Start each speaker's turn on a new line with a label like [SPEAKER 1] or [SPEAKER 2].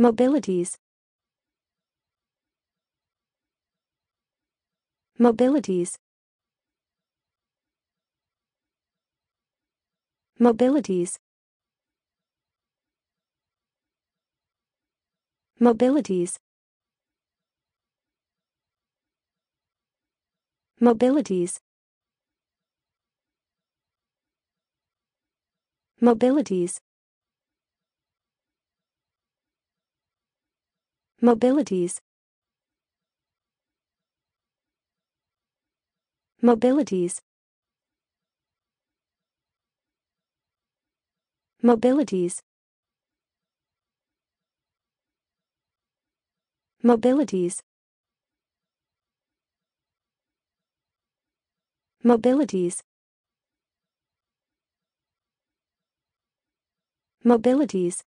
[SPEAKER 1] Mobilities Mobilities Mobilities Mobilities Mobilities Mobilities Mobilities Mobilities Mobilities Mobilities Mobilities Mobilities